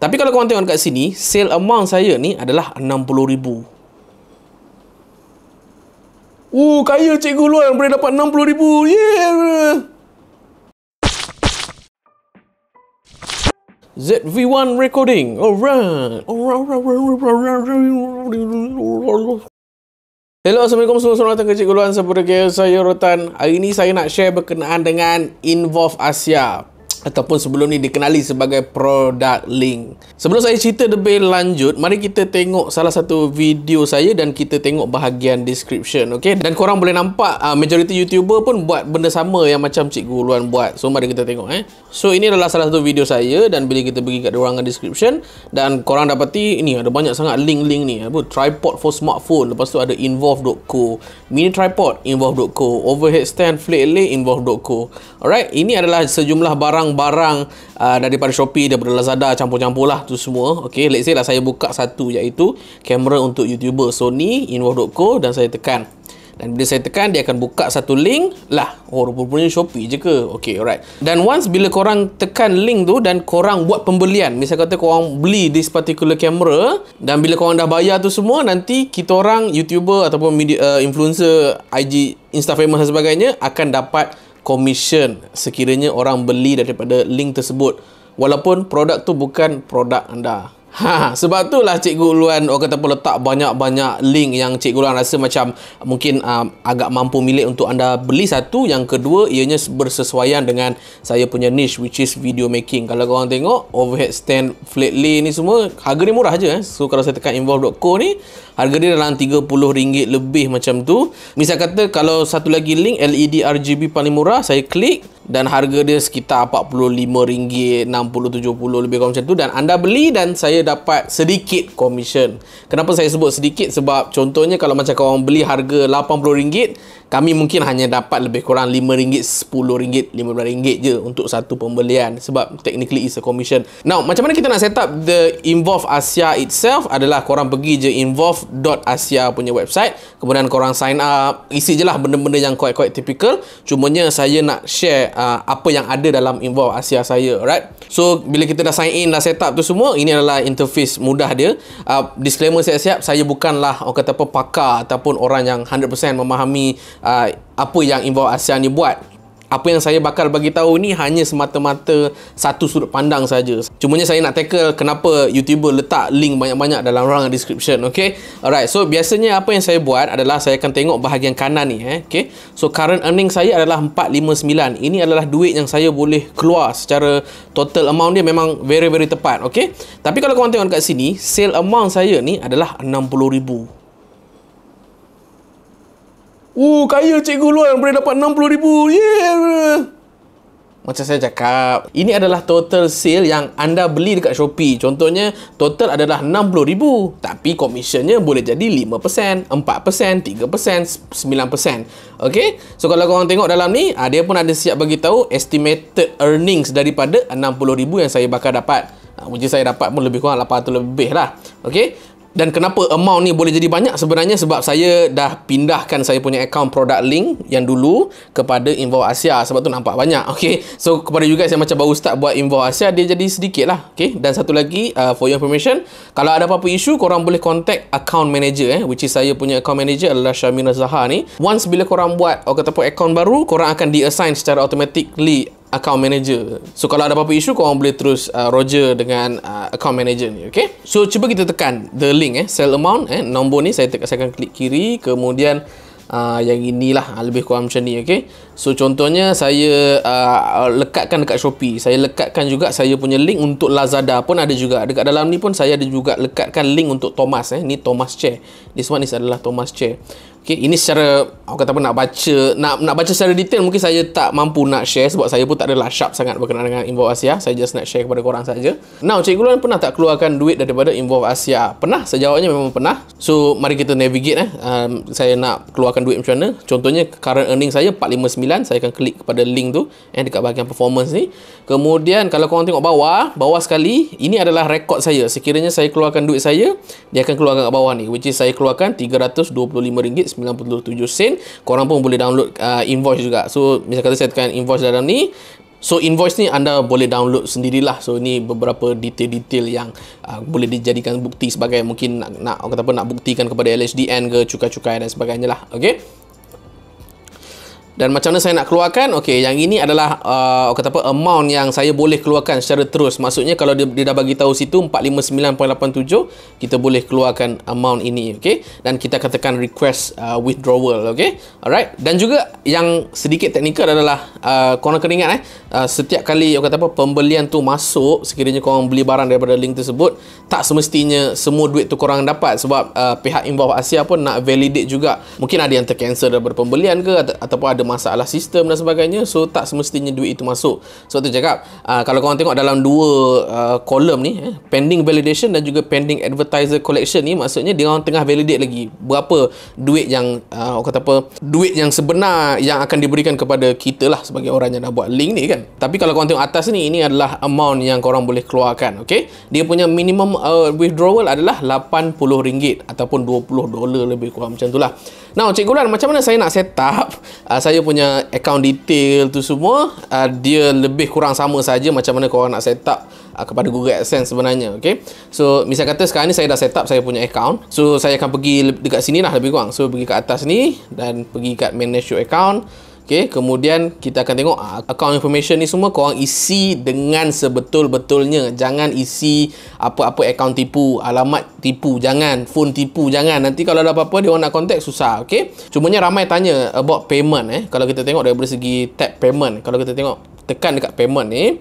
Tapi kalau korang tengok dekat sini, sale amount saya ni adalah RM60,000. Uh, kaya cikgu luar boleh dapat RM60,000. Yeah! ZV1 recording. Alright. Hello, Assalamualaikum semua. Selamat datang ke Cikgu Luan. saya, Rotan. Hari ini saya nak share berkenaan dengan Involve Asia ataupun sebelum ni dikenali sebagai product link. Sebelum saya cerita lebih lanjut, mari kita tengok salah satu video saya dan kita tengok bahagian description, okey? Dan korang boleh nampak uh, majoriti YouTuber pun buat benda sama yang macam Cikgu Luan buat. So mari kita tengok eh. So ini adalah salah satu video saya dan bila kita pergi kat ruangan description dan korang dapati ini ada banyak sangat link-link ni. Apa tripod for smartphone, lepas tu ada involve.co, mini tripod involve.co, overhead stand flat lay involve.co. Alright, ini adalah sejumlah barang barang uh, daripada Shopee daripada Lazada campur-campur lah tu semua Okay, let's say lah saya buka satu iaitu kamera untuk YouTuber Sony Invo.co dan saya tekan dan bila saya tekan dia akan buka satu link lah oh rupanya Shopee je ke Okay, alright dan once bila korang tekan link tu dan korang buat pembelian misal kata korang beli this particular camera dan bila korang dah bayar tu semua nanti kita orang YouTuber ataupun media, uh, influencer IG Insta dan sebagainya akan dapat komisen sekiranya orang beli daripada link tersebut walaupun produk tu bukan produk anda Ha, ha, sebab itulah Cikgu Luan orang kata pun letak banyak-banyak link yang Cikgu Luan rasa macam uh, mungkin um, agak mampu milik untuk anda beli satu. Yang kedua, ianya bersesuaian dengan saya punya niche which is video making. Kalau korang tengok, overhead stand flatly ni semua, harga ni murah je. Eh. So, kalau saya tekan involve.co ni, harga dia dalam RM30 lebih macam tu. Misal kata, kalau satu lagi link LED RGB paling murah, saya klik dan harga dia sekitar RM45, RM60, RM70 lebih kurang macam tu dan anda beli dan saya dapat sedikit komisen kenapa saya sebut sedikit sebab contohnya kalau macam kau orang beli harga RM80 kami mungkin hanya dapat lebih kurang RM5, RM10, RM15 je untuk satu pembelian sebab technically is a commission now macam mana kita nak set up the Involve Asia itself adalah korang pergi je involve.asia punya website kemudian korang sign up isi je lah benda-benda yang quite-quite typical cumanya saya nak share uh, apa yang ada dalam involve Asia saya right so bila kita dah sign in dah set up tu semua ini adalah interface mudah dia uh, disclaimer siap-siap saya bukanlah orang kata apa pakar ataupun orang yang 100% memahami uh, apa yang involve Asia ni buat apa yang saya bakal bagi tahu ni hanya semata-mata satu sudut pandang saja. Cumanya saya nak tackle kenapa YouTuber letak link banyak-banyak dalam ruang description, okay? Alright, so biasanya apa yang saya buat adalah saya akan tengok bahagian kanan ni, eh? okay? So current earning saya adalah 459. Ini adalah duit yang saya boleh keluar secara total amount dia memang very very tepat, okay? Tapi kalau kau tengok dekat sini, sale amount saya ni adalah 60,000. Oh, kaya cikgu luar boleh dapat RM60,000. Yeah. Macam saya cakap, ini adalah total sale yang anda beli dekat Shopee. Contohnya, total adalah RM60,000. Tapi komisinya boleh jadi 5%, 4%, 3%, 9%. Okay? So, kalau korang tengok dalam ni, ah, dia pun ada siap bagi tahu estimated earnings daripada RM60,000 yang saya bakal dapat. Uh, saya dapat pun lebih kurang 800 lebih lah. Okay? Dan kenapa amount ni boleh jadi banyak sebenarnya sebab saya dah pindahkan saya punya account product link yang dulu kepada Invo Asia sebab tu nampak banyak. Okay, so kepada you guys yang macam baru start buat Invo Asia dia jadi sedikit lah. Okay, dan satu lagi uh, for your information, kalau ada apa-apa isu korang boleh contact account manager eh, which is saya punya account manager adalah Syamina Zahar ni. Once bila korang buat atau ataupun account baru, korang akan diassign secara automatically account manager. So kalau ada apa-apa isu, korang boleh terus uh, roger dengan uh, account manager ni, okay? So cuba kita tekan the link eh, sell amount eh, nombor ni saya tekan saya akan klik kiri, kemudian uh, yang inilah uh, lebih kurang macam ni, okay? So contohnya saya uh, lekatkan dekat Shopee, saya lekatkan juga saya punya link untuk Lazada pun ada juga. Dekat dalam ni pun saya ada juga lekatkan link untuk Thomas eh, ni Thomas Chair. This one is adalah Thomas Chair. Okay, ini secara aku kata apa nak baca nak nak baca secara detail mungkin saya tak mampu nak share sebab saya pun tak adalah sharp sangat berkenaan dengan Involve Asia. Saya just nak share kepada korang saja. Now, Cikgu Luan pernah tak keluarkan duit daripada Involve Asia? Pernah, sejauhnya memang pernah. So, mari kita navigate eh. Um, saya nak keluarkan duit macam mana? Contohnya current earning saya 459, saya akan klik kepada link tu eh dekat bahagian performance ni. Kemudian kalau korang tengok bawah, bawah sekali, ini adalah rekod saya. Sekiranya saya keluarkan duit saya, dia akan keluarkan kat bawah ni which is saya keluarkan RM325 97 sen. Korang pun boleh download uh, invoice juga. So, misalnya kata saya tekan invoice dalam ni. So, invoice ni anda boleh download sendirilah. So, ni beberapa detail-detail yang uh, boleh dijadikan bukti sebagai mungkin nak, nak, kata apa, nak buktikan kepada LHDN ke cukai-cukai dan sebagainya lah. Okay dan macam mana saya nak keluarkan okey yang ini adalah uh, kata apa amount yang saya boleh keluarkan secara terus maksudnya kalau dia, dia dah bagi tahu situ 459.87 kita boleh keluarkan amount ini okey dan kita katakan request uh, withdrawal okey alright dan juga yang sedikit teknikal adalah uh, korang kena ingat eh uh, setiap kali orang kata apa pembelian tu masuk sekiranya korang beli barang daripada link tersebut tak semestinya semua duit tu korang dapat sebab uh, pihak Inbound Asia pun nak validate juga mungkin ada yang tercancel daripada pembelian ke ata- ataupun ada masalah sistem dan sebagainya so tak semestinya duit itu masuk sebab tu cakap uh, kalau korang tengok dalam dua kolom ah, ni eh, pending validation dan juga pending advertiser collection ni maksudnya dia orang tengah validate lagi berapa duit yang uh, orang kata apa duit yang sebenar yang akan diberikan kepada kita lah sebagai orang yang dah buat link ni kan tapi kalau korang tengok atas ni ini adalah amount yang korang boleh keluarkan ok dia punya minimum uh, withdrawal adalah RM80 ataupun 20 dolar lebih kurang macam tu lah Now, Cikgu Lan, macam mana saya nak set up uh, saya punya account detail tu semua uh, dia lebih kurang sama saja macam mana korang nak set up uh, ah, kepada Google AdSense sebenarnya okay? so misal kata sekarang ni saya dah set up saya punya account so saya akan pergi dekat sini lah lebih kurang so pergi ke atas ni dan pergi kat manage your account Okey, kemudian kita akan tengok ah, account information ni semua kau korang isi dengan sebetul-betulnya. Jangan isi apa-apa account tipu, alamat tipu, jangan, phone tipu, jangan. Nanti kalau ada apa-apa dia orang nak contact susah, okey. Cumanya ramai tanya about payment eh. Kalau kita tengok dari segi tab payment, kalau kita tengok tekan dekat payment ni,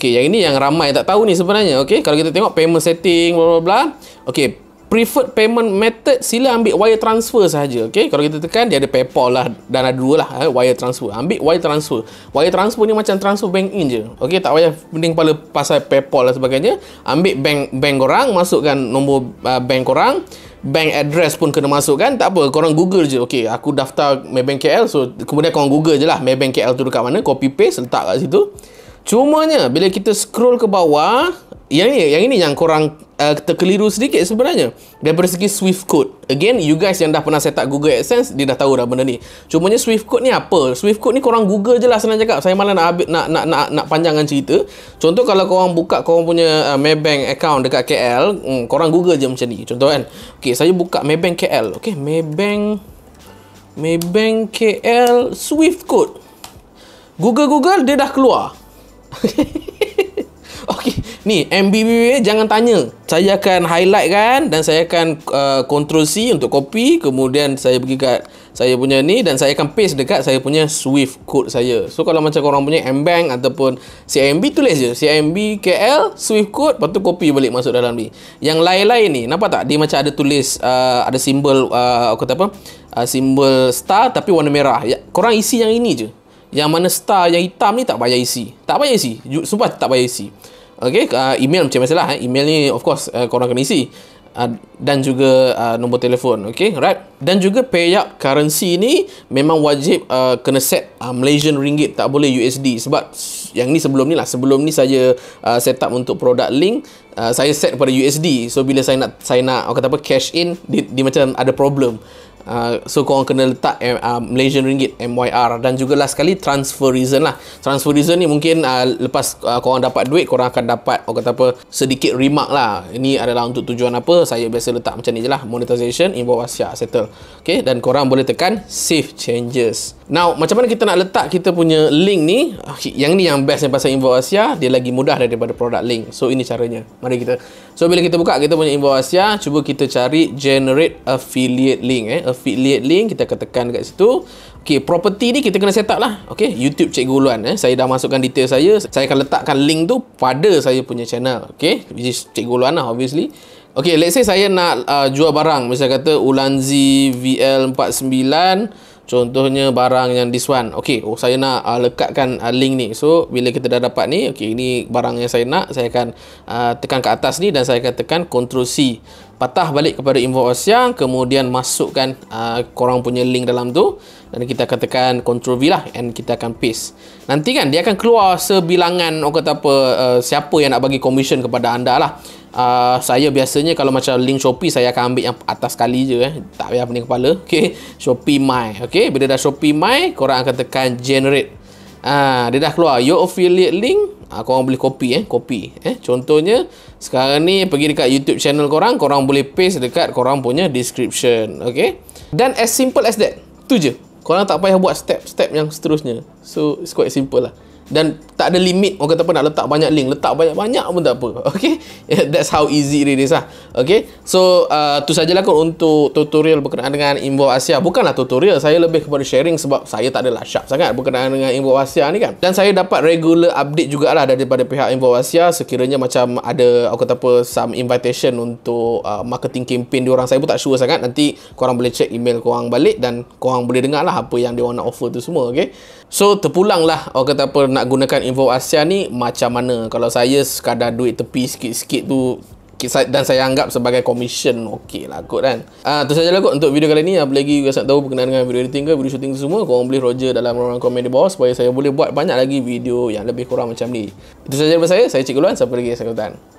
okey, yang ini yang ramai tak tahu ni sebenarnya, okey. Kalau kita tengok payment setting bla bla bla. Okey, preferred payment method sila ambil wire transfer sahaja okay? kalau kita tekan dia ada paypal lah dan ada dua lah eh, wire transfer ambil wire transfer wire transfer ni macam transfer bank in je okay? tak payah pening kepala pasal paypal lah sebagainya ambil bank bank orang, masukkan nombor uh, bank orang, bank address pun kena masukkan tak apa korang google je okay, aku daftar Maybank KL so kemudian korang google je lah Maybank KL tu dekat mana copy paste letak kat situ Cuma nya bila kita scroll ke bawah, yang ini yang ini yang kurang uh, terkeliru sedikit sebenarnya. dia segi Swift code. Again, you guys yang dah pernah set up Google AdSense, dia dah tahu dah benda ni. Cuma nya Swift code ni apa? Swift code ni korang Google je lah senang cakap. Saya malah nak nak nak nak, nak, nak panjangkan cerita. Contoh kalau korang buka korang punya uh, Maybank account dekat KL, um, hmm, korang Google je macam ni. Contoh kan. Okey, saya buka Maybank KL. Okey, Maybank Maybank KL Swift code. Google Google dia dah keluar. Okey, ni MBB jangan tanya. Saya akan highlight kan dan saya akan uh, control C untuk copy, kemudian saya pergi kat saya punya ni dan saya akan paste dekat saya punya Swift code saya. So kalau macam korang punya Mbank ataupun CIMB tulis je CIMB KL Swift code lepas tu copy balik masuk dalam ni. Yang lain-lain ni nampak tak dia macam ada tulis uh, ada simbol uh, aku kata apa? Uh, simbol star tapi warna merah. Ya, korang isi yang ini je yang mana star yang hitam ni tak payah isi. Tak payah isi. Sumpah tak payah isi. Okay, uh, email macam mana lah. Eh. Email ni of course uh, korang kena isi. Uh, dan juga nombor telefon. Okay, right. Dan juga payout currency ni memang wajib kena set Malaysian Ringgit. Tak boleh USD. Sebab yang ni sebelum ni lah. Sebelum ni saya set up untuk produk link. Saya set pada USD. So, bila saya nak, saya nak, kata apa, cash in, di, macam ada problem. Ah, so korang kena letak uh, Malaysian Ringgit MYR dan juga last sekali transfer reason lah transfer reason ni mungkin uh, lepas uh, korang dapat duit korang akan dapat orang kata apa sedikit remark lah ini adalah untuk tujuan apa saya biasa letak macam ni je lah monetization info Asia ya, settle ok dan korang boleh tekan save changes now macam mana kita nak letak kita punya link ni okay, yang ni yang best ni pasal info Asia dia lagi mudah daripada produk link so ini caranya mari kita so bila kita buka kita punya info Asia cuba kita cari generate affiliate link eh affiliate link kita akan tekan dekat situ ok property ni kita kena set up lah ok youtube cikgu Luan eh. saya dah masukkan detail saya saya akan letakkan link tu pada saya punya channel ok which is cikgu Luan lah obviously ok let's say saya nak uh, jual barang misalnya kata Ulanzi VL49 contohnya barang yang this one ok oh, saya nak uh, lekatkan uh, link ni so bila kita dah dapat ni ok ini barang yang saya nak saya akan uh, tekan ke atas ni dan saya akan tekan ctrl C patah balik kepada invoice yang kemudian masukkan uh, korang punya link dalam tu dan kita akan tekan control V lah and kita akan paste nanti kan dia akan keluar sebilangan orang kata apa uh, siapa yang nak bagi commission kepada anda lah uh, saya biasanya kalau macam link Shopee saya akan ambil yang atas sekali je eh. tak payah pening kepala ok Shopee My ok bila dah Shopee My korang akan tekan generate uh, dia dah keluar your affiliate link uh, korang boleh copy eh copy eh contohnya sekarang ni pergi dekat YouTube channel korang, korang boleh paste dekat korang punya description. Okay? Dan as simple as that. Tu je. Korang tak payah buat step-step yang seterusnya. So, it's quite simple lah dan tak ada limit orang kata apa nak letak banyak link letak banyak-banyak pun tak apa okay that's how easy it is lah okay so uh, tu sajalah kot untuk tutorial berkenaan dengan Invo Asia bukanlah tutorial saya lebih kepada sharing sebab saya tak adalah sharp sangat berkenaan dengan Invo Asia ni kan dan saya dapat regular update jugalah daripada pihak Invo Asia sekiranya macam ada orang kata apa some invitation untuk uh, marketing campaign diorang saya pun tak sure sangat nanti korang boleh check email korang balik dan korang boleh dengar lah apa yang diorang nak offer tu semua okay So terpulanglah orang kata apa nak gunakan info Asia ni macam mana. Kalau saya sekadar duit tepi sikit-sikit tu dan saya anggap sebagai komisen, okey lah kot kan uh, tu lah kot untuk video kali ni apa lagi guys nak tahu berkenaan dengan video editing ke video shooting semua korang boleh roger dalam orang komen di bawah supaya saya boleh buat banyak lagi video yang lebih kurang macam ni itu sahaja daripada saya saya Cik Keluan sampai lagi saya kata-kata.